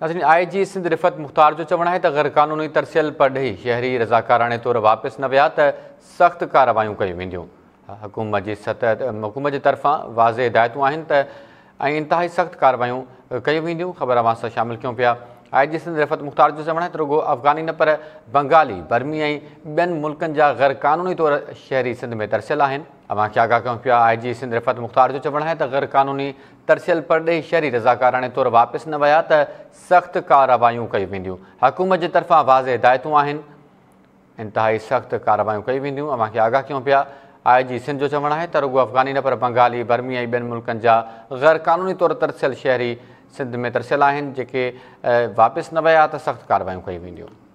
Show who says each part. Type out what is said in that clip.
Speaker 1: असांजी आई जी सिंध रिफ़त मुख़्तार जो चवणु आहे त अगरि क़ानूनी तरसियल पढ़े ई शहरी रज़ाकाराणे तौरु वापसि न विया त सख़्तु कारवायूं कयूं वेंदियूं हुकूमत जी सतह हुकूमत जे तरफ़ां वाज़े हिदायतूं आहिनि त ऐं इंतिहाई सख़्तु कारवायूं कयूं वेंदियूं ख़बर अवां सां शामिलु कयूं पिया आई जी सिंध रिफत मुख़्तार जो चवण आहे त रुगो अफ़गानी न पर बंगाली बर्मी ऐं ॿियनि मुल्कनि जा गै़रु क़ानूनी तौरु शहरी सिंध में तरसियल आहिनि अवांखे आगाह कयूं पिया आई जी सिंध रिफत मुख़्तार जो चवणु आहे त क़ानूनी तरसियल पर ॾेई शहरी रज़ाकाराणे तौरु वापसि न विया त सख़्तु कारवायूं कयूं वेंदियूं हुकूमत जे तरफ़ां वाज़े हिदायतूं आहिनि इंतिही सख़्तु कारवायूं कई वेंदियूं अवांखे आगाह कयूं पिया आई जी सिंध जो चवणु आहे त रुगो अफ़ग़ानी न पर बंगाली बर्मी ॿियनि मुल्कनि जा गै़रु क़ानूनी तौरु तरसियल शहरी सिंध में तरसियल आहिनि जेके वापसि न विया त सख़्तु कारवायूं कयूं वेंदियूं